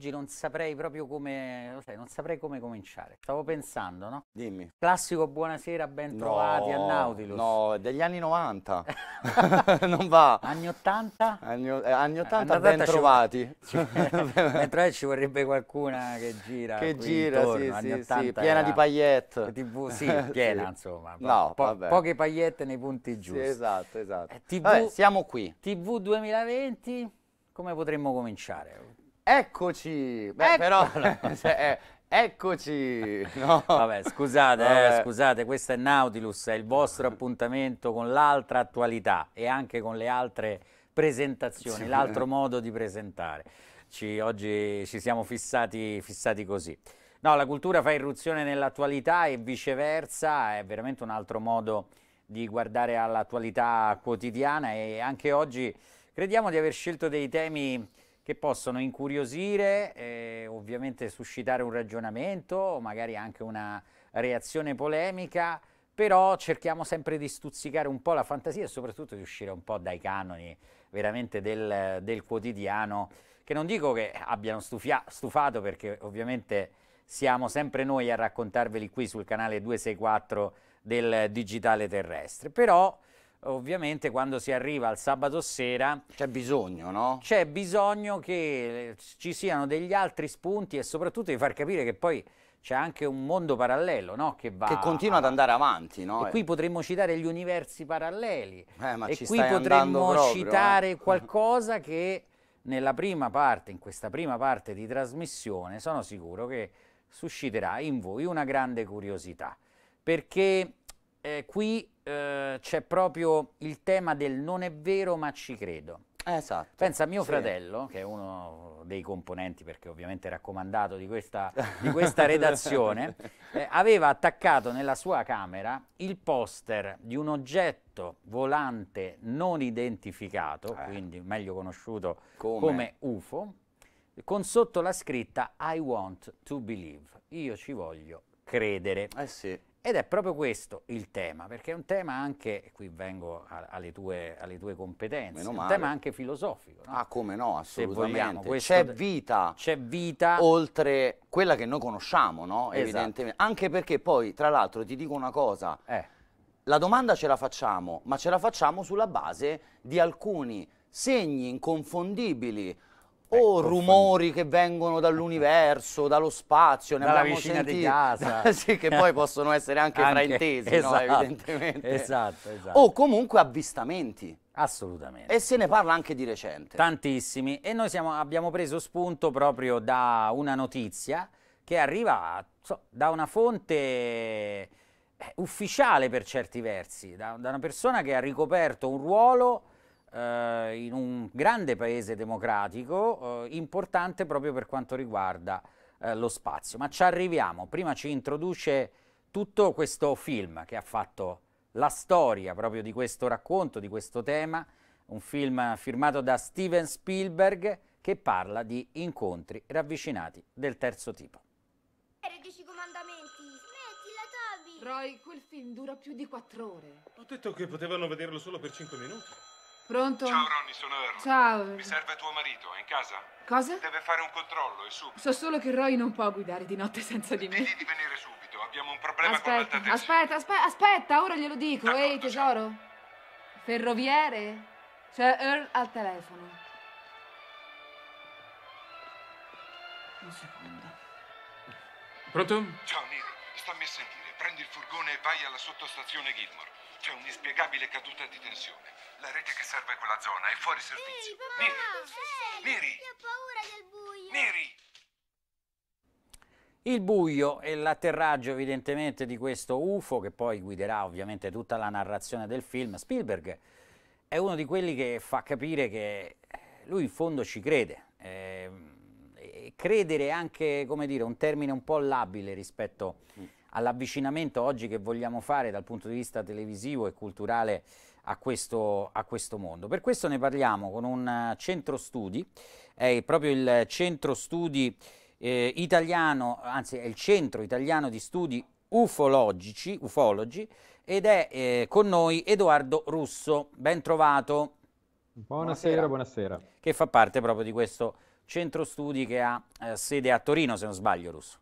oggi non saprei proprio come, cioè, non saprei come cominciare. Stavo pensando, no? Dimmi. Classico buonasera, ben trovati no, a Nautilus. No, degli anni 90. non va. Anni 80? Anni, eh, anni 80, anni ben trovati. Ci, ben ci vorrebbe qualcuna che gira. Che gira, intorno. sì, sì, sì, piena di paillette. TV, sì, piena, sì. insomma. No, po Poche pagliette nei punti giusti. Sì, esatto, esatto. Eh, TV, vabbè, siamo qui. TV 2020, come potremmo cominciare? Eccoci! Beh, Ecco- però... se- cioè, eh, eccoci! No. Vabbè, scusate, eh, scusate, questo è Nautilus, è il vostro appuntamento con l'altra attualità e anche con le altre presentazioni, Sì. l'altro modo di presentare. Ci- oggi ci siamo fissati, fissati così. No, la cultura fa irruzione nell'attualità e viceversa, è veramente un altro modo di guardare all'attualità quotidiana e anche oggi crediamo di aver scelto dei temi che possono incuriosire, eh, ovviamente suscitare un ragionamento, magari anche una reazione polemica, però cerchiamo sempre di stuzzicare un po' la fantasia e soprattutto di uscire un po' dai canoni veramente del, del quotidiano, che non dico che abbiano stufia- stufato perché ovviamente siamo sempre noi a raccontarveli qui sul canale 264 del Digitale Terrestre, però ovviamente quando si arriva al sabato sera c'è bisogno, no? C'è bisogno che eh, ci siano degli altri spunti e soprattutto di far capire che poi c'è anche un mondo parallelo no? che, va, che continua ad andare avanti no? e qui potremmo citare gli universi paralleli eh, e qui potremmo proprio, eh. citare eh? qualcosa che nella prima parte in questa prima parte di trasmissione sono sicuro che susciterà in voi una grande curiosità perché eh, qui eh, c'è proprio il tema del non è vero ma ci credo. Esatto. Pensa a mio sì. fratello, che è uno dei componenti, perché ovviamente è raccomandato di questa, di questa redazione, eh, aveva attaccato nella sua camera il poster di un oggetto volante non identificato, eh. quindi meglio conosciuto come? come UFO, con sotto la scritta I want to believe, io ci voglio credere. Eh sì. Ed è proprio questo il tema, perché è un tema anche, e qui vengo a, alle, tue, alle, tue, competenze, è un tema anche filosofico. No? Ah, come no, assolutamente. C'è vita, vita, oltre quella che noi conosciamo, no? Esatto. Evidentemente. Anche perché poi, tra l'altro, ti dico una cosa. Eh. La domanda ce la facciamo, ma ce la facciamo sulla base di alcuni segni inconfondibili Ecco, o rumori che vengono dall'universo, dallo spazio, ne dalla vicina sentito. di casa. Eh, sì, che poi possono essere anche, anche fraintesi, esatto, no? evidentemente. Esatto, esatto. O comunque avvistamenti. Assolutamente. E se ne parla anche di recente. Tantissimi. E noi siamo, abbiamo preso spunto proprio da una notizia che arriva so, da una fonte eh, ufficiale per certi versi, da, da una persona che ha ricoperto un ruolo eh, in un grande paese democratico eh, importante proprio per quanto riguarda eh, lo spazio. Ma ci arriviamo, prima ci introduce tutto questo film che ha fatto la storia proprio di questo racconto, di questo tema, un film firmato da Steven Spielberg che parla di incontri ravvicinati del terzo tipo. Dieci comandamenti! Smettila, Toby! Roy, quel film dura più di quattro ore. Ho detto che potevano vederlo solo per cinque minuti. Pronto? Ciao Ronny, sono Errol. Ciao. Mi serve tuo marito, è in casa? Cosa? Deve fare un controllo, è subito. So solo che Roy non può guidare di notte senza di me. Devi di venire subito, abbiamo un problema aspetta, con l'alta Aspetta, aspetta, aspetta, ora glielo dico. Ehi, tesoro. Ciao. Ferroviere? C'è Earl al telefono. Un secondo. Pronto? Ciao Nero, stammi a sentire. Prendi il furgone e vai alla sottostazione Gilmore. C'è un'inspiegabile caduta di tensione. La rete che serve quella zona è fuori servizio. Neri! Neri! Io ho paura del buio! Neri! Il buio e l'atterraggio evidentemente di questo UFO, che poi guiderà ovviamente tutta la narrazione del film, Spielberg è uno di quelli che fa capire che eh, lui in fondo ci crede. Eh, credere è anche, come dire, un termine un po' labile rispetto mm. all'avvicinamento oggi che vogliamo fare dal punto di vista televisivo e culturale a questo, a questo mondo. Per questo ne parliamo con un eh, centro studi, è proprio il centro studi eh, italiano, anzi è il centro italiano di studi ufologici, ufologi, ed è eh, con noi Edoardo Russo, ben trovato. Buonasera, buonasera, buonasera. Che fa parte proprio di questo centro studi che ha eh, sede a Torino, se non sbaglio, Russo.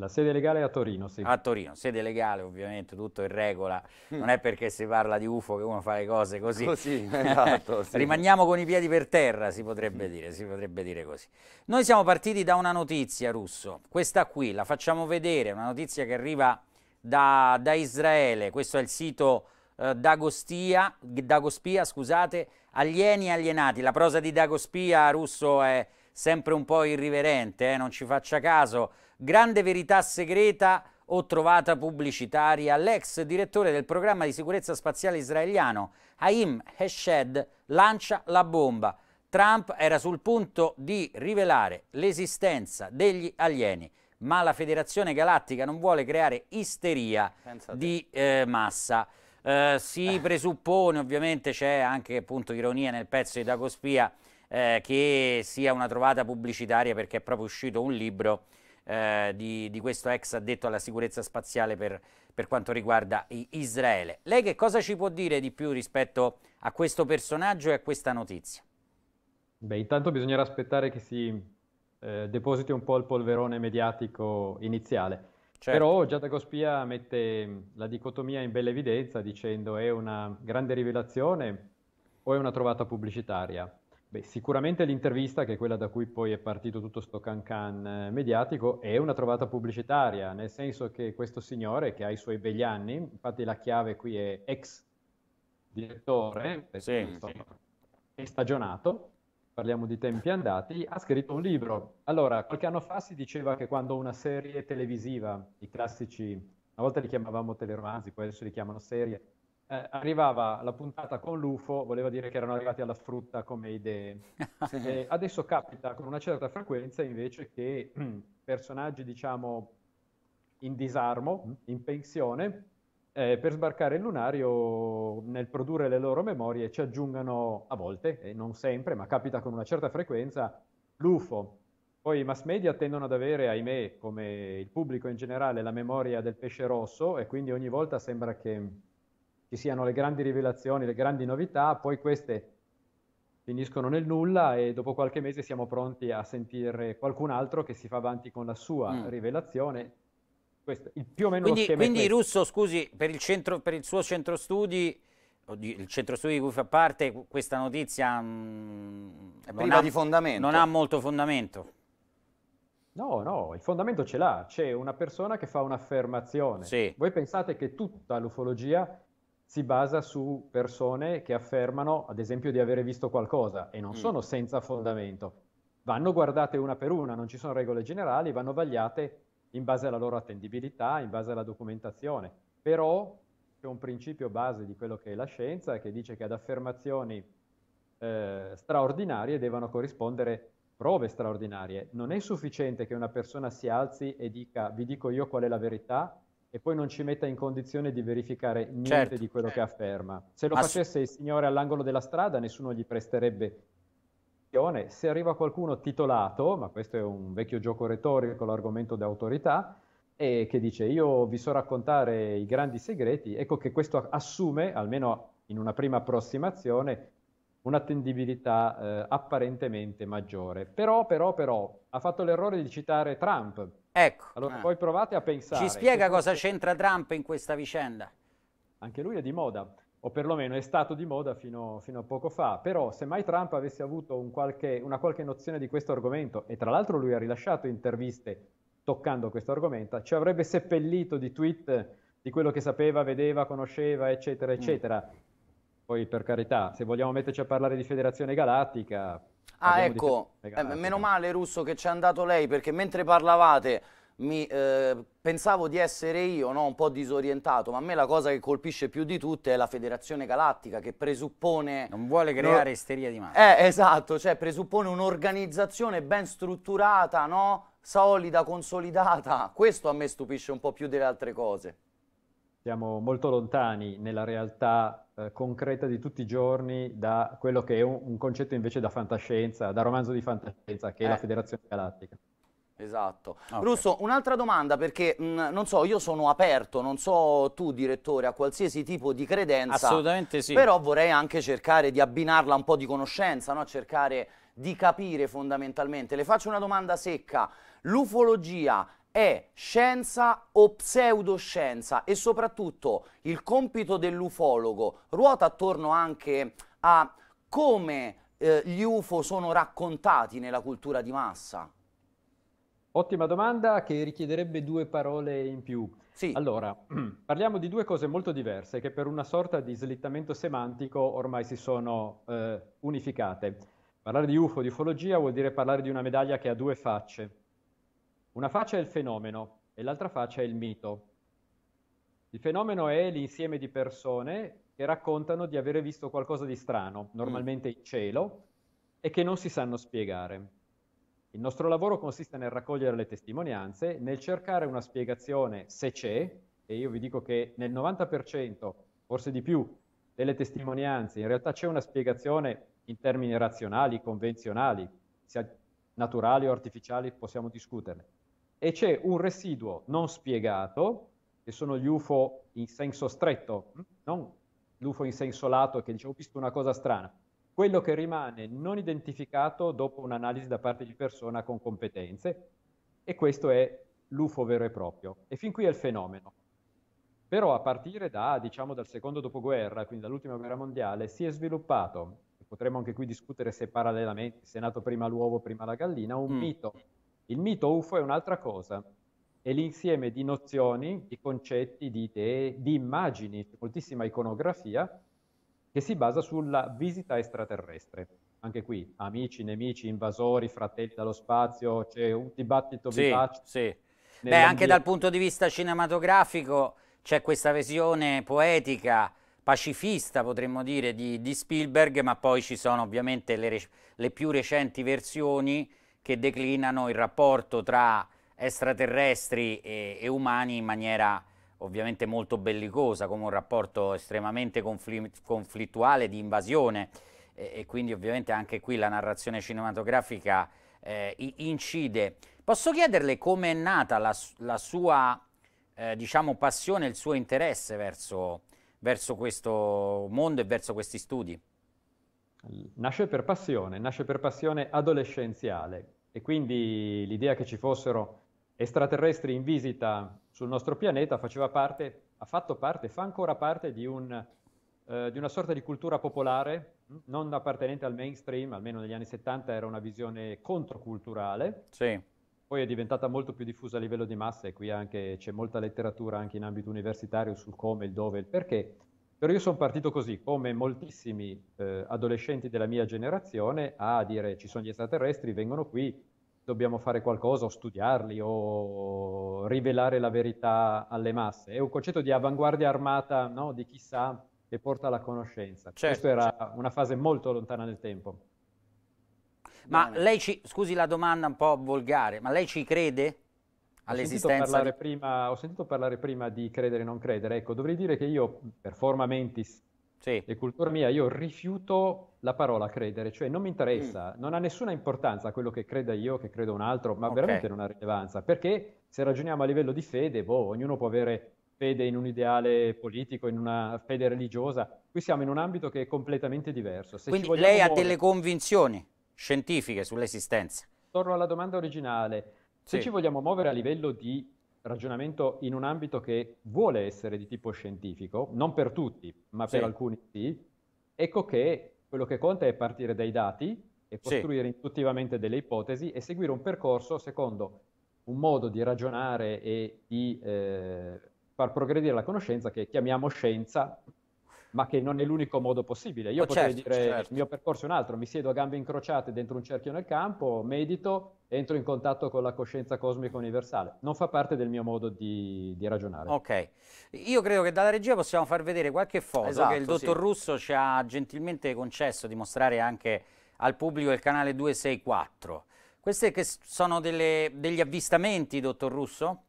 La sede legale è a Torino, sì. A Torino, sede legale ovviamente, tutto in regola. Mm. Non è perché si parla di UFO che uno fa le cose così. Così, esatto. Sì. Rimaniamo con i piedi per terra, si potrebbe dire, si potrebbe dire così. Noi siamo partiti da una notizia, Russo. Questa qui, la facciamo vedere, una notizia che arriva da, da Israele. Questo è il sito eh, Dagostia, Dagospia, scusate, alieni e alienati. La prosa di Dagospia, Russo, è sempre un po' irriverente, eh? non ci faccia caso grande verità segreta o trovata pubblicitaria, l'ex direttore del programma di sicurezza spaziale israeliano Haim Heshed lancia la bomba. Trump era sul punto di rivelare l'esistenza degli alieni, ma la Federazione Galattica non vuole creare isteria di eh, massa. Eh, si eh. presuppone, ovviamente c'è anche appunto ironia nel pezzo di Dagospia, eh, che sia una trovata pubblicitaria perché è proprio uscito un libro eh, di, di, questo ex addetto alla sicurezza spaziale per, per quanto riguarda Israele. Lei che cosa ci può dire di più rispetto a questo personaggio e a questa notizia? Beh, intanto bisognerà aspettare che si eh, depositi un po' il polverone mediatico iniziale. Certo. Però Giada Gospia mette mm, la dicotomia in bella evidenza dicendo è una grande rivelazione o è una trovata pubblicitaria. Beh, sicuramente l'intervista, che è quella da cui poi è partito tutto sto cancan eh, mediatico, è una trovata pubblicitaria, nel senso che questo signore, che ha i suoi begli anni, infatti la chiave qui è ex direttore, sì, sì. è stagionato, parliamo di tempi andati, ha scritto un libro. Allora, qualche anno fa si diceva che quando una serie televisiva, i classici, una volta li chiamavamo teleromanzi, poi adesso li chiamano serie, eh, arrivava la puntata con l'UFO, voleva dire che erano arrivati alla frutta come idee. eh, adesso capita con una certa frequenza invece che personaggi, diciamo, in disarmo, mm. in pensione, eh, per sbarcare il lunario, nel produrre le loro memorie, ci aggiungano a volte, e non sempre, ma capita con una certa frequenza, l'UFO. Poi i mass media tendono ad avere, ahimè, come il pubblico in generale, la memoria del pesce rosso e quindi ogni volta sembra che ci siano le grandi rivelazioni, le grandi novità, poi queste finiscono nel nulla e dopo qualche mese siamo pronti a sentire qualcun altro che si fa avanti con la sua mm. rivelazione. Questo, più o meno quindi, quindi Russo, scusi, per il, centro, per il, suo centro studi, il centro studi di cui fa parte, questa notizia mh, mm, è priva di fondamento. Non ha molto fondamento. No, no, il fondamento ce l'ha, c'è una persona che fa un'affermazione. Sì. Voi pensate che tutta l'ufologia si basa su persone che affermano, ad esempio, di avere visto qualcosa e non mm. sono senza fondamento. Vanno guardate una per una, non ci sono regole generali, vanno vagliate in base alla loro attendibilità, in base alla documentazione. Però c'è un principio base di quello che è la scienza che dice che ad affermazioni eh, straordinarie devono corrispondere prove straordinarie. Non è sufficiente che una persona si alzi e dica vi dico io qual è la verità, e poi non ci metta in condizione di verificare niente certo, di quello certo. che afferma. Se lo Ass- facesse il signore all'angolo della strada, nessuno gli presterebbe attenzione. Se arriva qualcuno titolato, ma questo è un vecchio gioco retorico, l'argomento d'autorità, e che dice io vi so raccontare i grandi segreti, ecco che questo assume, almeno in una prima approssimazione, un'attendibilità eh, apparentemente maggiore. Però, però, però, ha fatto l'errore di citare Trump, Ecco. Allora ah. poi provate a pensare. Ci spiega cosa c'entra Trump in questa vicenda? Anche lui è di moda, o perlomeno è stato di moda fino, fino a poco fa. Però se mai Trump avesse avuto un qualche, una qualche nozione di questo argomento, e tra l'altro lui ha rilasciato interviste toccando questo argomento, ci avrebbe seppellito di tweet di quello che sapeva, vedeva, conosceva, eccetera, mm. eccetera. Mm. Poi per carità, se vogliamo metterci a parlare di Federazione Galattica, Ah, ecco, eh, meno male Russo che ci è andato lei, perché mentre parlavate mi, eh, pensavo di essere io no? un po' disorientato, ma a me la cosa che colpisce più di tutte è la Federazione Galattica che presuppone... Non vuole creare no, isteria di massa. Eh, esatto, cioè presuppone un'organizzazione ben strutturata, no? solida, consolidata. Questo a me stupisce un po' più delle altre cose. Siamo molto lontani nella realtà eh, concreta di tutti i giorni da quello che è un, un, concetto invece da fantascienza, da romanzo di fantascienza, che eh. è la eh. Federazione Galattica. Esatto. Ah, okay. Russo, un'altra domanda perché mh, mm, non so, io sono aperto, non so tu direttore a qualsiasi tipo di credenza. Assolutamente sì. Però vorrei anche cercare di abbinarla un po' di conoscenza, no? cercare di capire fondamentalmente. Le faccio una domanda secca. L'ufologia è scienza o pseudoscienza e soprattutto il compito dell'ufologo ruota attorno anche a come eh, gli UFO sono raccontati nella cultura di massa. Ottima domanda che richiederebbe due parole in più. Sì. Allora, parliamo di due cose molto diverse che per una sorta di slittamento semantico ormai si sono eh, unificate. Parlare di UFO, di ufologia, vuol dire parlare di una medaglia che ha due facce. Una faccia è il fenomeno e l'altra faccia è il mito. Il fenomeno è l'insieme di persone che raccontano di avere visto qualcosa di strano, mm. normalmente in cielo, e che non si sanno spiegare. Il nostro lavoro consiste nel raccogliere le testimonianze, nel cercare una spiegazione se c'è, e io vi dico che nel 90%, forse di più, delle testimonianze in realtà c'è una spiegazione in termini razionali, convenzionali, sia naturali o artificiali, possiamo discuterne e c'è un residuo non spiegato, che sono gli UFO in senso stretto, non l'UFO in senso lato che dice ho visto una cosa strana, quello che rimane non identificato dopo un'analisi da parte di persona con competenze e questo è l'UFO vero e proprio. E fin qui è il fenomeno. Però a partire da, diciamo, dal secondo dopoguerra, quindi dall'ultima guerra mondiale, si è sviluppato, potremmo anche qui discutere se parallelamente, se è nato prima l'uovo, prima la gallina, un mm. mito il mito UFO è un'altra cosa, è l'insieme di nozioni, di concetti, di idee, di immagini, moltissima iconografia, che si basa sulla visita extraterrestre. Anche qui, amici, nemici, invasori, fratelli dallo spazio, c'è un dibattito sì, vivace. Sì. Beh, anche dal punto di vista cinematografico c'è questa visione poetica, pacifista potremmo dire, di, di Spielberg, ma poi ci sono ovviamente le, le più recenti versioni che declinano il rapporto tra extraterrestri e, e umani in maniera ovviamente molto bellicosa, come un rapporto estremamente confl- conflittuale di invasione e, e, quindi ovviamente anche qui la narrazione cinematografica eh, incide. Posso chiederle come è nata la, la sua eh, diciamo, passione, il suo interesse verso, verso questo mondo e verso questi studi? Nasce per passione, nasce per passione adolescenziale e quindi l'idea che ci fossero extraterrestri in visita sul nostro pianeta faceva parte, ha fatto parte, fa ancora parte di, un, eh, di una sorta di cultura popolare, mm, non appartenente al mainstream, almeno negli anni 70 era una visione controculturale. Sì. Poi è diventata molto più diffusa a livello di massa e qui anche, c'è molta letteratura anche in ambito universitario sul come, il dove e il perché. Però io sono partito così, come moltissimi eh, adolescenti della mia generazione, a dire ci sono gli extraterrestri, vengono qui, dobbiamo fare qualcosa o studiarli o rivelare la verità alle masse. È un concetto di avanguardia armata, no? di chissà, che porta alla conoscenza. Certo, Questa era certo. una fase molto lontana nel tempo. Ma Bene. lei ci, scusi la domanda un po' volgare, ma lei ci crede? all'esistenza. Sentito di... ho sentito parlare prima di credere e non credere. Ecco, dovrei dire che io, per forma mentis sì. e cultura mia, io rifiuto la parola credere, cioè non mi interessa, mm. non ha nessuna importanza quello che creda io, che credo un altro, ma okay. veramente non ha rilevanza, perché se ragioniamo a livello di fede, boh, ognuno può avere fede in un ideale politico, in una fede religiosa, qui siamo in un ambito che è completamente diverso. Se Quindi lei ha muovere... delle convinzioni scientifiche sull'esistenza? Torno alla domanda originale, se sì. ci vogliamo muovere a livello di ragionamento in un ambito che vuole essere di tipo scientifico, non per tutti, ma sì. per alcuni sì, ecco che quello che conta è partire dai dati e costruire sì. intuitivamente delle ipotesi e seguire un percorso secondo un modo di ragionare e di eh, far progredire la conoscenza che chiamiamo scienza ma che non è l'unico modo possibile. Io oh, potrei certo, dire certo. il mio percorso è un altro, mi siedo a gambe incrociate dentro un cerchio nel campo, medito, entro in contatto con la coscienza cosmica universale. Non fa parte del mio modo di, di ragionare. Ok, io credo che dalla regia possiamo far vedere qualche foto esatto, che il esatto, dottor sì. Russo ci ha gentilmente concesso di mostrare anche al pubblico il canale 264. Queste che sono delle, degli avvistamenti, dottor Russo?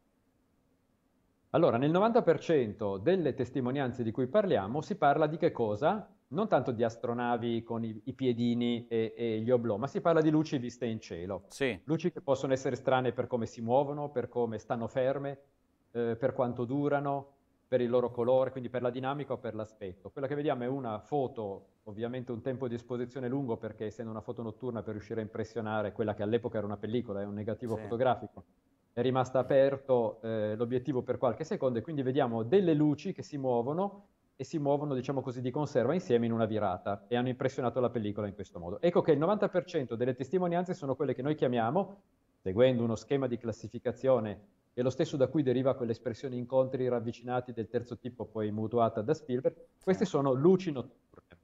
Allora, nel 90% delle testimonianze di cui parliamo si parla di che cosa? Non tanto di astronavi con i, i piedini e, e, gli oblò, ma si parla di luci viste in cielo. Sì. Luci che possono essere strane per come si muovono, per come stanno ferme, eh, per quanto durano, per il loro colore, quindi per la dinamica o per l'aspetto. Quella che vediamo è una foto, ovviamente un tempo di esposizione lungo perché essendo una foto notturna per riuscire a impressionare quella che all'epoca era una pellicola, è un negativo sì. fotografico è rimasto aperto eh, l'obiettivo per qualche secondo e quindi vediamo delle luci che si muovono e si muovono, diciamo così, di conserva insieme in una virata e hanno impressionato la pellicola in questo modo. Ecco che il 90% delle testimonianze sono quelle che noi chiamiamo, seguendo uno schema di classificazione, e lo stesso da cui deriva quell'espressione incontri ravvicinati del terzo tipo poi mutuata da Spielberg, queste sono luci notturne.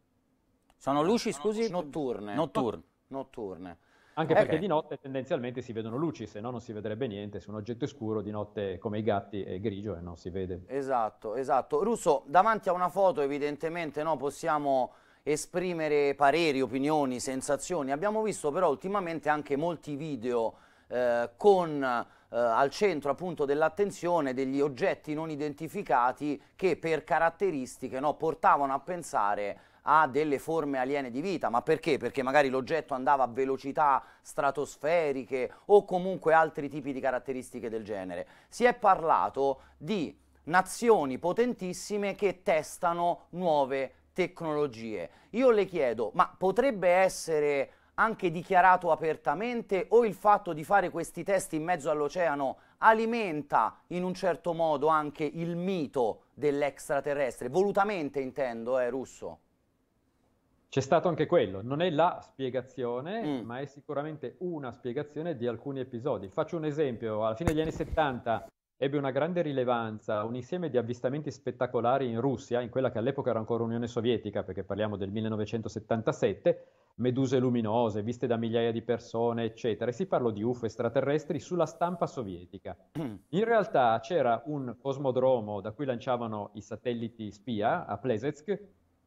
Sono luci, scusi? Notturne. Notturne. Notturne. Anche eh, okay. perché di notte tendenzialmente si vedono luci, se no non si vedrebbe niente, Se un oggetto è scuro di notte come i gatti è grigio e non si vede. Esatto, esatto. Russo, davanti a una foto evidentemente no, possiamo esprimere pareri, opinioni, sensazioni. Abbiamo visto però ultimamente anche molti video eh, con eh, al centro appunto dell'attenzione degli oggetti non identificati che per caratteristiche no, portavano a pensare a delle forme aliene di vita, ma perché? Perché magari l'oggetto andava a velocità stratosferiche o comunque altri tipi di caratteristiche del genere. Si è parlato di nazioni potentissime che testano nuove tecnologie. Io le chiedo, ma potrebbe essere anche dichiarato apertamente o il fatto di fare questi test in mezzo all'oceano alimenta in un certo modo anche il mito dell'extraterrestre? Volutamente intendo, eh, Russo. C'è stato anche quello, non è la spiegazione, mm. ma è sicuramente una spiegazione di alcuni episodi. Faccio un esempio, alla fine degli anni 70 ebbe una grande rilevanza un insieme di avvistamenti spettacolari in Russia, in quella che all'epoca era ancora Unione Sovietica, perché parliamo del 1977, meduse luminose viste da migliaia di persone, eccetera, e si parlò di UFO extraterrestri sulla stampa sovietica. In realtà c'era un cosmodromo da cui lanciavano i satelliti spia a Plesetsk,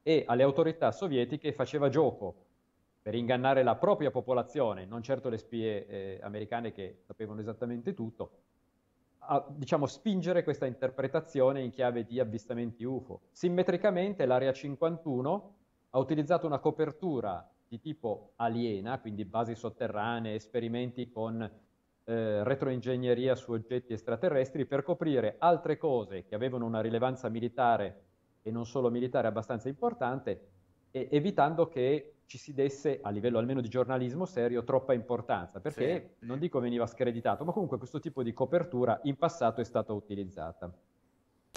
e alle autorità sovietiche faceva gioco per ingannare la propria popolazione, non certo le spie eh, americane che sapevano esattamente tutto, a diciamo, spingere questa interpretazione in chiave di avvistamenti UFO. Simmetricamente l'area 51 ha utilizzato una copertura di tipo aliena, quindi basi sotterranee, esperimenti con eh, retroingegneria su oggetti extraterrestri, per coprire altre cose che avevano una rilevanza militare e non solo militare abbastanza importante, evitando che ci si desse, a livello almeno di giornalismo serio, troppa importanza, perché sì. non dico veniva screditato, ma comunque questo tipo di copertura in passato è stata utilizzata.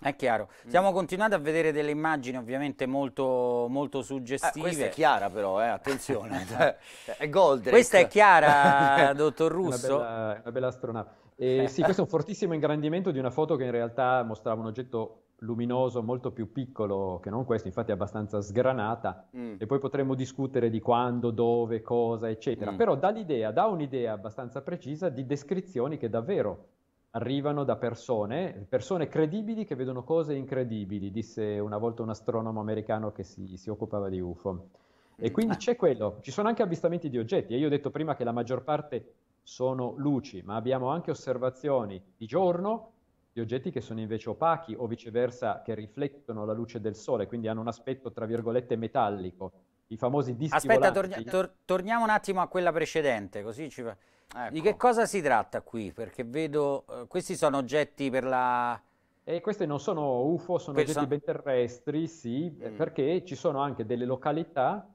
È chiaro. Mm. siamo continuati a vedere delle immagini ovviamente molto, molto ah, suggestive. Eh, questa è chiara però, eh? attenzione. Cioè, è Goldrake. Questa è chiara, dottor Russo. Una bella, una bella astronave. Eh, sì, questo è un fortissimo ingrandimento di una foto che in realtà mostrava un oggetto luminoso molto più piccolo che non questo, infatti è abbastanza sgranata, mm. e poi potremmo discutere di quando, dove, cosa, eccetera. Mm. Però dà l'idea, dà un'idea abbastanza precisa di descrizioni che davvero arrivano da persone, persone credibili che vedono cose incredibili, disse una volta un astronomo americano che si, si occupava di UFO. E mm, quindi eh. c'è quello, ci sono anche avvistamenti di oggetti, e io ho detto prima che la maggior parte sono luci, ma abbiamo anche osservazioni di giorno di oggetti che sono invece opachi o viceversa che riflettono la luce del sole, quindi hanno un aspetto tra virgolette metallico. I famosi dischi Aspetta, torni- tor- torniamo un attimo a quella precedente, così ci fa... Ecco. Di che ecco. cosa si tratta qui? Perché vedo, eh, questi sono oggetti per la... E queste non sono UFO, sono Person... oggetti ben terrestri, sì, mm. perché ci sono anche delle località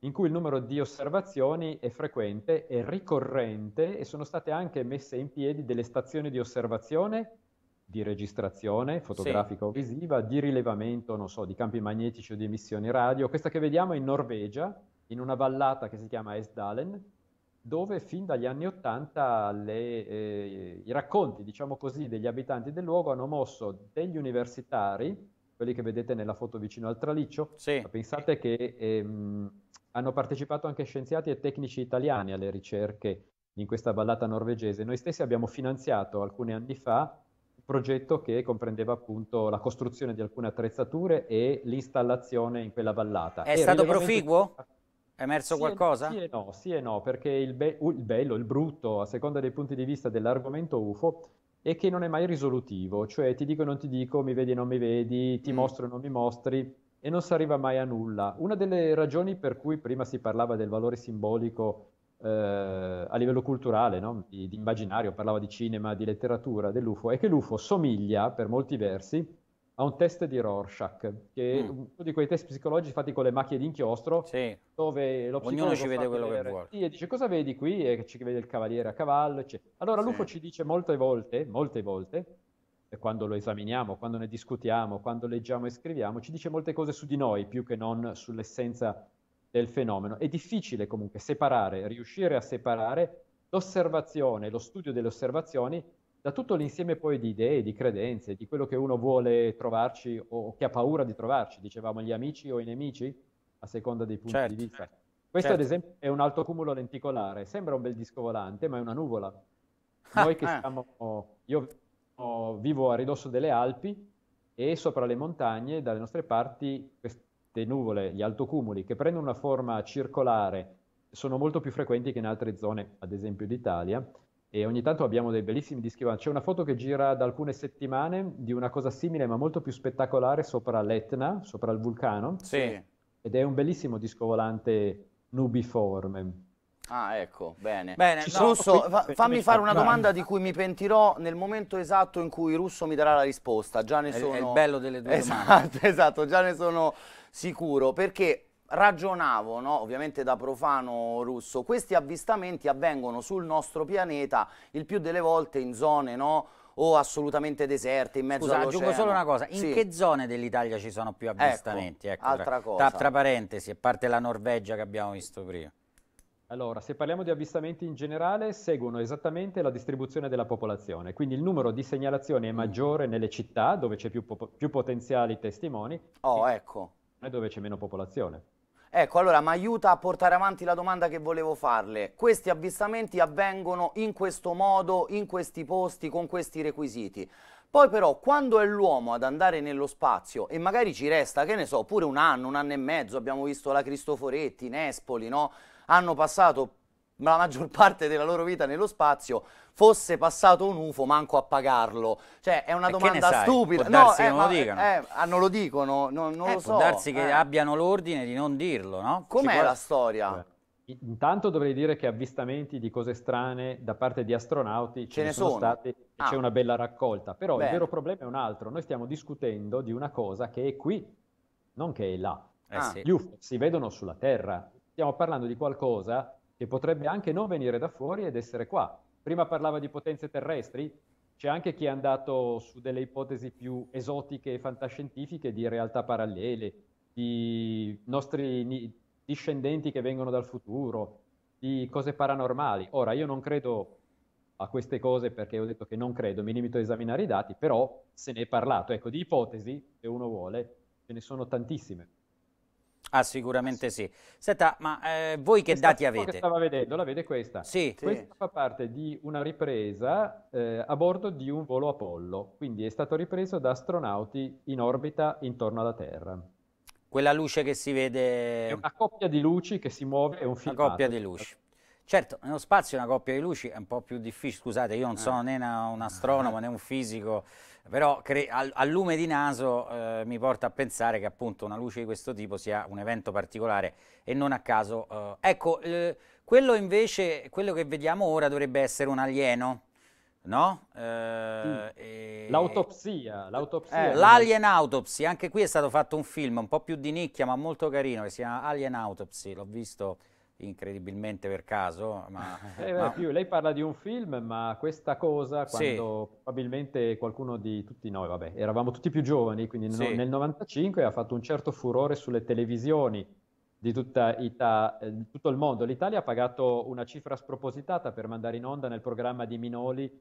in cui il numero di osservazioni è frequente, è ricorrente e sono state anche messe in piedi delle stazioni di osservazione di registrazione fotografica sì. o visiva, di rilevamento, non so, di campi magnetici o di emissioni radio. Questa che vediamo è in Norvegia, in una vallata che si chiama Esdalen, dove fin dagli anni Ottanta eh, i racconti, diciamo così, degli abitanti del luogo hanno mosso degli universitari, quelli che vedete nella foto vicino al traliccio, sì. pensate che ehm, hanno partecipato anche scienziati e tecnici italiani alle ricerche in questa vallata norvegese. Noi stessi abbiamo finanziato alcuni anni fa progetto che comprendeva appunto la costruzione di alcune attrezzature e l'installazione in quella vallata. È e stato proficuo? È emerso sì qualcosa? E, sì e no, sì e no, perché il, be il bello, il brutto, a seconda dei punti di vista dell'argomento UFO, è che non è mai risolutivo, cioè ti dico o non ti dico, mi vedi o non mi vedi, ti mm. mostro o non mi mostri e non si arriva mai a nulla. Una delle ragioni per cui prima si parlava del valore simbolico eh, a livello culturale, no? di, di, immaginario, parlava di cinema, di letteratura, dell'UFO, è che l'UFO somiglia per molti versi a un test di Rorschach, che mm. è uno di quei test psicologici fatti con le macchie di inchiostro, sì. dove lo Ognuno ci vede quello che vuole. e dice cosa vedi qui, e ci vede il cavaliere a cavallo, eccetera. Allora sì. l'UFO ci dice molte volte, molte volte, quando lo esaminiamo, quando ne discutiamo, quando leggiamo e scriviamo, ci dice molte cose su di noi, più che non sull'essenza del fenomeno. È difficile comunque separare, riuscire a separare l'osservazione, lo studio delle osservazioni da tutto l'insieme poi di idee, di credenze, di quello che uno vuole trovarci o che ha paura di trovarci, dicevamo gli amici o i nemici, a seconda dei punti certo. di vista. Questo certo. ad esempio è un alto cumulo lenticolare, sembra un bel disco volante, ma è una nuvola. Ah, Noi che eh. siamo, io oh, vivo a ridosso delle Alpi e sopra le montagne, dalle nostre parti, quest- le nuvole, gli altocumuli, che prendono una forma circolare, sono molto più frequenti che in altre zone, ad esempio d'Italia, e ogni tanto abbiamo dei bellissimi dischi volanti. C'è una foto che gira da alcune settimane di una cosa simile ma molto più spettacolare sopra l'Etna, sopra il vulcano. Sì. Ed è un bellissimo disco volante nubiforme. Ah, ecco, bene. bene no, Russo, qui, fa, fammi fare una domanda di cui mi pentirò nel momento esatto in cui Russo mi darà la risposta. Già ne sono... È, è il bello delle due esatto, domande. Esatto, già ne sono sicuro perché ragionavo, no? ovviamente da profano russo, questi avvistamenti avvengono sul nostro pianeta il più delle volte in zone no? o assolutamente deserte, in mezzo Scusa, all'oceano. aggiungo solo una cosa, in sì. che zone dell'Italia ci sono più ecco, avvistamenti? Ecco, ecco, altra tra, cosa. Tra, tra parentesi, a parte la Norvegia che abbiamo visto prima. Allora, se parliamo di avvistamenti in generale, seguono esattamente la distribuzione della popolazione, quindi il numero di segnalazioni è mm. maggiore nelle città dove c'è più, più potenziali testimoni. Oh, ecco dove c'è meno popolazione. Ecco, allora mi aiuta a portare avanti la domanda che volevo farle. Questi avvistamenti avvengono in questo modo, in questi posti, con questi requisiti. Poi però, quando è l'uomo ad andare nello spazio e magari ci resta, che ne so, pure un anno, un anno e mezzo, abbiamo visto la Cristoforetti, Nespoli, no? Hanno passato la maggior parte della loro vita nello spazio fosse passato un UFO manco a pagarlo. Cioè, è una domanda stupida. Può no, eh, non ma, lo dicano. Eh, eh, non lo dicono, non, non eh, lo so. Può darsi che eh. abbiano l'ordine di non dirlo, no? Com'è può... la storia? Beh. Intanto dovrei dire che avvistamenti di cose strane da parte di astronauti ce, ce ne sono, sono. stati e c'è ah. una bella raccolta, però Beh. il vero problema è un altro, noi stiamo discutendo di una cosa che è qui, non che è là. Eh, ah. Gli UFO si vedono sulla Terra, stiamo parlando di qualcosa che potrebbe anche non venire da fuori ed essere qua. Prima parlava di potenze terrestri, c'è anche chi è andato su delle ipotesi più esotiche e fantascientifiche di realtà parallele, di nostri discendenti che vengono dal futuro, di cose paranormali. Ora, io non credo a queste cose perché ho detto che non credo, mi limito a esaminare i dati, però se ne è parlato. Ecco, di ipotesi, se uno vuole, ce ne sono tantissime. Ah, sicuramente sì. Senta, ma eh, voi che questa dati avete? Che stava vedendo, la vede questa. Sì. Questa sì. fa parte di una ripresa eh, a bordo di un volo Apollo, quindi è stato ripreso da astronauti in orbita intorno alla Terra. Quella luce che si vede... È una coppia di luci che si muove, è un filmato. Una coppia di luci. Certo, nello spazio una coppia di luci è un po' più difficile, scusate, io non sono né una, un astronomo ah. né un fisico, però al, al, lume di naso eh, mi porta a pensare che appunto una luce di questo tipo sia un evento particolare e non a caso. Eh, ecco, eh, quello invece, quello che vediamo ora dovrebbe essere un alieno, no? Sì. Eh, mm. E... L'autopsia, l'autopsia. Eh, l'Alien Autopsy, anche qui è stato fatto un film un po' più di nicchia ma molto carino che si chiama Alien Autopsy, l'ho visto incredibilmente per caso. Ma, eh, ma... Più, lei parla di un film, ma questa cosa, quando sì. probabilmente qualcuno di tutti noi, vabbè, eravamo tutti più giovani, quindi sì. nel 95 ha fatto un certo furore sulle televisioni di tutta Ita- eh, tutto il mondo. L'Italia ha pagato una cifra spropositata per mandare in onda nel programma di Minoli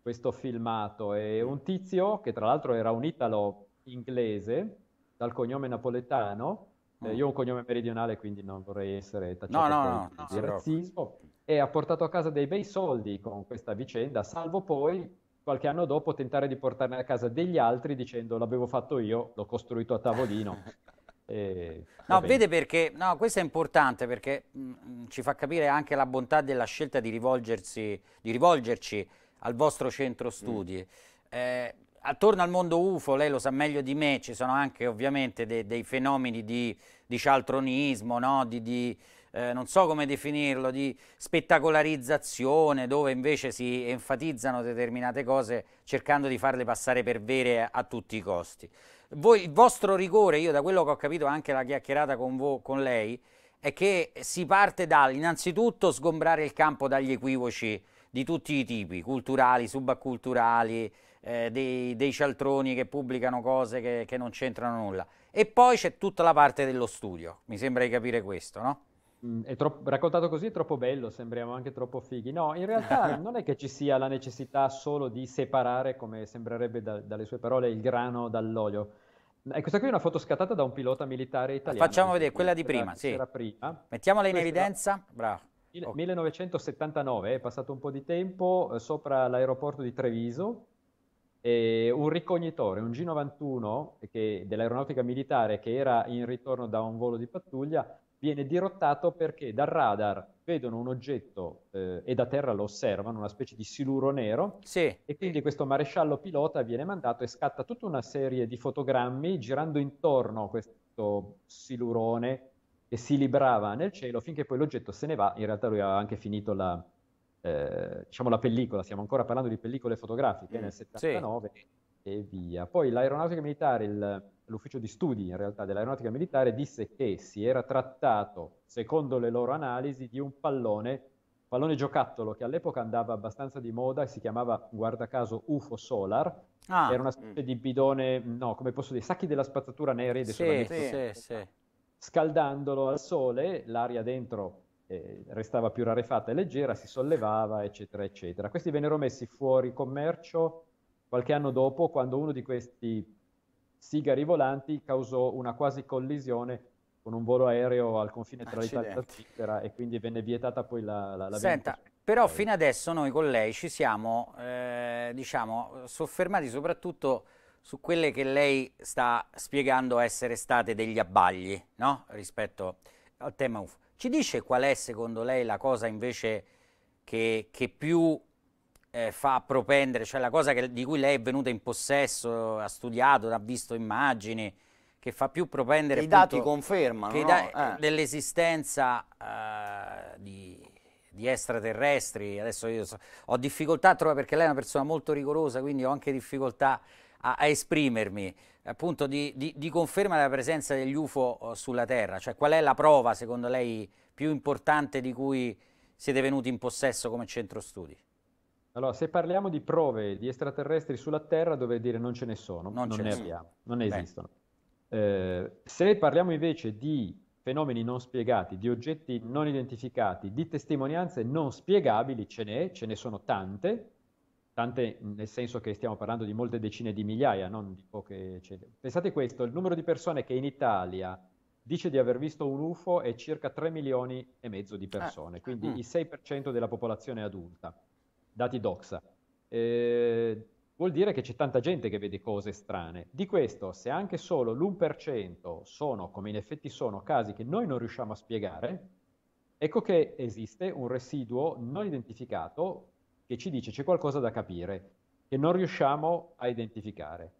questo filmato e mm. un tizio, che tra l'altro era un italo inglese, dal cognome napoletano, eh, mm. io ho un cognome meridionale, quindi non vorrei essere tacciato no, no, no, di razzismo. E ha portato a casa dei bei soldi con questa vicenda, salvo poi qualche anno dopo tentare di portarne a casa degli altri dicendo l'avevo fatto io, l'ho costruito a tavolino. e, no, vede perché, no, questo è importante perché mh, mm, ci fa capire anche la bontà della scelta di, di rivolgerci al vostro centro mm. studi. Mm. Eh, attorno al mondo UFO, lei lo sa meglio di me, ci sono anche ovviamente de dei fenomeni di, di cialtronismo, no? di, di eh, non so come definirlo, di spettacolarizzazione, dove invece si enfatizzano determinate cose cercando di farle passare per vere a tutti i costi. Voi, il vostro rigore, io da quello che ho capito anche la chiacchierata con, con lei, è che si parte dall'inanzitutto sgombrare il campo dagli equivoci di tutti i tipi, culturali, subacculturali, eh, dei, dei, cialtroni che pubblicano cose che, che non c'entrano nulla. E poi c'è tutta la parte dello studio, mi sembra di capire questo, no? Mm, troppo, raccontato così è troppo bello, sembriamo anche troppo fighi. No, in realtà non è che ci sia la necessità solo di separare, come sembrerebbe da, dalle sue parole, il grano dall'olio. E eh, questa qui è una foto scattata da un pilota militare italiano. Facciamo vedere quella di prima, sì. prima. Mettiamola in evidenza. Bravo. 1979, è passato un po' di tempo, eh, sopra l'aeroporto di Treviso, e eh, un ricognitore, un G91 eh, che, dell'aeronautica militare che era in ritorno da un volo di pattuglia, viene dirottato perché dal radar vedono un oggetto eh, e da terra lo osservano, una specie di siluro nero, sì. e quindi questo maresciallo pilota viene mandato e scatta tutta una serie di fotogrammi girando intorno a questo silurone che si librava nel cielo finché poi l'oggetto se ne va, in realtà lui aveva anche finito la, eh, diciamo la pellicola, stiamo ancora parlando di pellicole fotografiche mm, nel 79 sì. e via. Poi l'aeronautica militare, il, l'ufficio di studi in realtà dell'aeronautica militare disse che si era trattato, secondo le loro analisi, di un pallone, pallone giocattolo che all'epoca andava abbastanza di moda, si chiamava guarda caso UFO Solar, ah, era una specie mm. di bidone, no, come posso dire, sacchi della spazzatura nera sì, sì, sì, scaldandolo al sole, l'aria dentro eh, restava più rarefatta e leggera, si sollevava, eccetera, eccetera. Questi vennero messi fuori commercio qualche anno dopo, quando uno di questi sigari volanti causò una quasi collisione con un volo aereo al confine tra l'Italia e la Svizzera e quindi venne vietata poi la, la, la vendita. però eh. fino adesso noi con lei ci siamo, eh, diciamo, soffermati soprattutto su quelle che lei sta spiegando essere state degli abbagli, no? Rispetto al tema UFO. Ci dice qual è secondo lei la cosa invece che, che più eh, fa propendere, cioè la cosa che, di cui lei è venuta in possesso, ha studiato, ha visto immagini, che fa più propendere... I appunto, dati confermano, no? da, eh. Dell'esistenza eh, di, di, extraterrestri, adesso io so, ho difficoltà a trovare, perché lei è una persona molto rigorosa, quindi ho anche difficoltà a, a esprimermi, appunto di, di, di, conferma della presenza degli UFO eh, sulla Terra, cioè qual è la prova secondo lei più importante di cui siete venuti in possesso come centro studi? Allora, se parliamo di prove di extraterrestri sulla Terra, dovrei dire non ce ne sono, non, non ne, sono. abbiamo, non ne esistono. Eh, se parliamo invece di fenomeni non spiegati, di oggetti non identificati, di testimonianze non spiegabili, ce n'è, ce ne sono tante, tante nel senso che stiamo parlando di molte decine di migliaia, non di poche eccetera. Pensate questo, il numero di persone che in Italia dice di aver visto un UFO è circa 3 milioni e mezzo di persone, ah, quindi mm. il 6% della popolazione adulta, dati DOXA. Eh, vuol dire che c'è tanta gente che vede cose strane. Di questo, se anche solo l'1% sono, come in effetti sono, casi che noi non riusciamo a spiegare, ecco che esiste un residuo non identificato che ci dice c'è qualcosa da capire, che non riusciamo a identificare.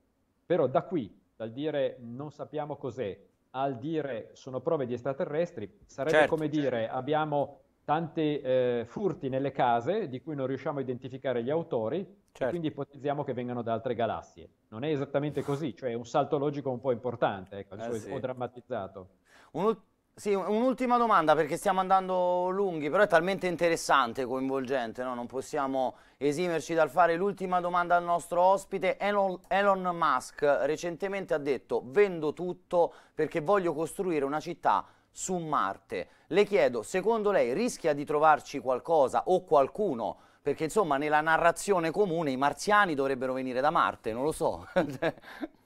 Però da qui, dal dire non sappiamo cos'è, al dire sono prove di extraterrestri, sarebbe certo, come certo. dire abbiamo tanti eh, furti nelle case di cui non riusciamo a identificare gli autori, certo. quindi ipotizziamo che vengano da altre galassie. Non è esattamente così, cioè è un salto logico un po' importante, ecco, eh sì. o drammatizzato. Un sì, un'ultima domanda perché stiamo andando lunghi, però è talmente interessante e coinvolgente, no? non possiamo esimerci dal fare l'ultima domanda al nostro ospite. Elon, Elon, Musk recentemente ha detto vendo tutto perché voglio costruire una città su Marte. Le chiedo, secondo lei rischia di trovarci qualcosa o qualcuno? Perché insomma nella narrazione comune i marziani dovrebbero venire da Marte, non lo so.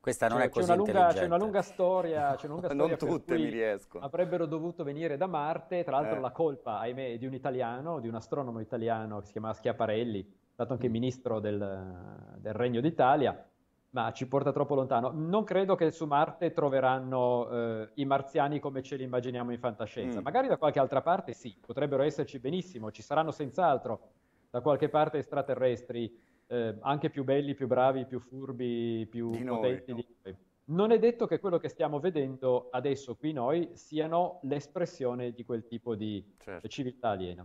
Questa non cioè, è così c'è una lunga, C'è una lunga storia, c'è una lunga storia non tutte mi riesco. Avrebbero dovuto venire da Marte, tra l'altro eh. la colpa, ahimè, di un italiano, di un astronomo italiano che si chiamava Schiaparelli, stato anche mm. ministro del, del Regno d'Italia, ma ci porta troppo lontano. Non credo che su Marte troveranno eh, i marziani come ce li immaginiamo in fantascienza. Mm. Magari da qualche altra parte sì, potrebbero esserci benissimo, ci saranno senz'altro da qualche parte extraterrestri eh, anche più belli, più bravi, più furbi, più di potenti noi, no? di noi. Non è detto che quello che stiamo vedendo adesso qui noi siano l'espressione di quel tipo di certo. civiltà aliena.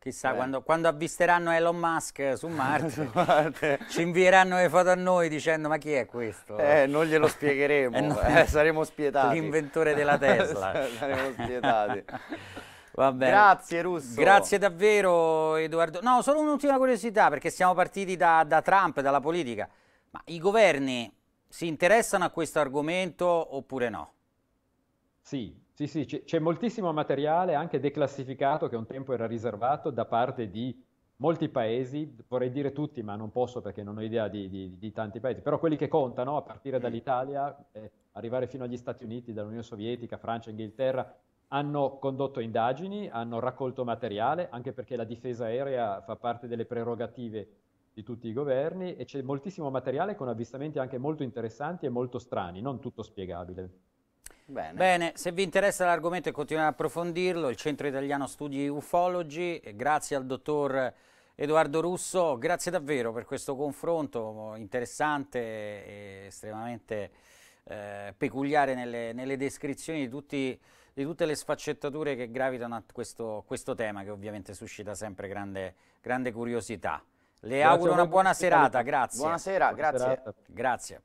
Chissà, eh. quando, quando, avvisteranno Elon Musk su Marte, ci invieranno le foto a noi dicendo ma chi è questo? Eh, non glielo spiegheremo, eh, non... Eh, saremo spietati. L'inventore della Tesla. saremo spietati. Vabbè. Grazie Russo. Grazie davvero Edoardo. No, solo un'ultima curiosità perché siamo partiti da, da Trump, dalla politica. Ma i governi si interessano a questo argomento oppure no? Sì, sì, sì, c'è moltissimo materiale anche declassificato che un tempo era riservato da parte di molti paesi, vorrei dire tutti, ma non posso perché non ho idea di, di, di tanti paesi, però quelli che contano, a partire mm. dall'Italia, eh, arrivare fino agli Stati Uniti, dall'Unione Sovietica, Francia, Inghilterra, hanno condotto indagini, hanno raccolto materiale, anche perché la difesa aerea fa parte delle prerogative di tutti i governi e c'è moltissimo materiale con avvistamenti anche molto interessanti e molto strani, non tutto spiegabile. Bene. Bene se vi interessa l'argomento e continuate ad approfondirlo, il Centro Italiano Studi Ufologi, eh, grazie al dottor Edoardo Russo, grazie davvero per questo confronto eh, interessante e estremamente eh, peculiare nelle, nelle descrizioni di tutti i di tutte le sfaccettature che gravitano a questo, questo tema che ovviamente suscita sempre grande, grande curiosità. Le grazie auguro una buona serata, grazie. Buonasera, buona grazie. Serata. Grazie.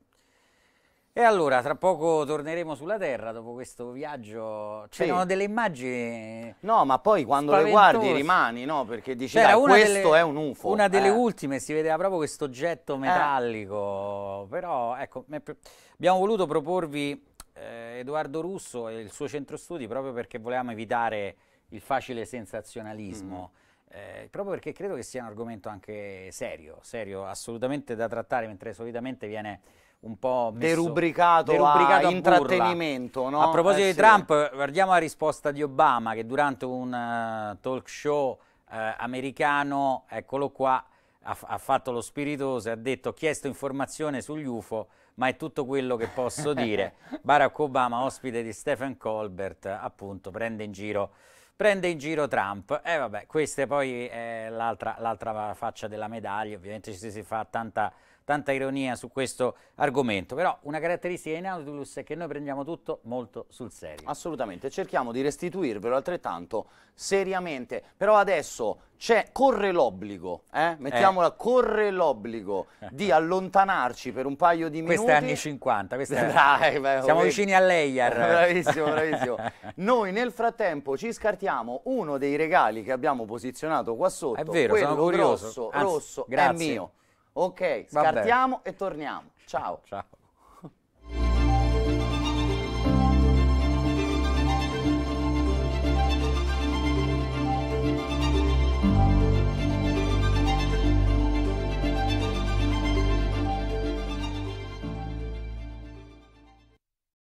E allora, tra poco torneremo sulla Terra dopo questo viaggio. C'erano sì. delle immagini. No, ma poi quando le guardi rimani, no? Perché dici, dai, questo delle, è un UFO. Una delle eh. ultime si vedeva proprio questo oggetto eh. metallico. Eh. Però, ecco, abbiamo voluto proporvi eh, Edoardo Russo e il suo centro studi proprio perché volevamo evitare il facile sensazionalismo. Mm. Eh, proprio perché credo che sia un argomento anche serio, serio assolutamente da trattare, mentre solitamente viene un po' messo, derubricato, derubricato a, a intrattenimento. No? A proposito eh, di Trump, guardiamo la risposta di Obama che durante un uh, talk show uh, americano, eccolo qua, ha, ha, fatto lo spiritoso e ha detto ho chiesto informazione sugli UFO ma è tutto quello che posso dire Barack Obama ospite di Stephen Colbert appunto prende in giro, prende in giro Trump e eh, vabbè questa è poi eh, l'altra faccia della medaglia ovviamente ci si fa tanta tanta ironia su questo argomento, però una caratteristica di Nautilus è che noi prendiamo tutto molto sul serio. Assolutamente, cerchiamo di restituirvelo altrettanto seriamente, però adesso c'è, corre l'obbligo, eh? eh. mettiamola, eh. corre l'obbligo di allontanarci per un paio di minuti. Questi anni 50, questa è... Dai, beh, siamo okay. vicini a Leyer. Bravissimo, bravissimo. Noi nel frattempo ci scartiamo uno dei regali che abbiamo posizionato qua sotto, è vero, quello sono curioso. grosso, Anzi, rosso, grazie. è mio. Ok, scartiamo Vabbè. e torniamo. Ciao. Ciao.